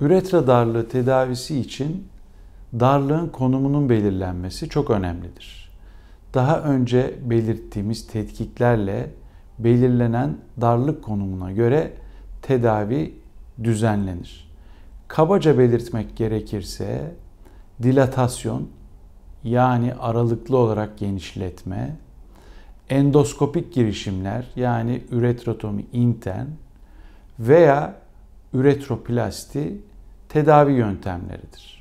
Üretra darlığı tedavisi için darlığın konumunun belirlenmesi çok önemlidir. Daha önce belirttiğimiz tetkiklerle belirlenen darlık konumuna göre tedavi düzenlenir. Kabaca belirtmek gerekirse dilatasyon yani aralıklı olarak genişletme, endoskopik girişimler yani üretrotomi intern veya üretroplasti tedavi yöntemleridir.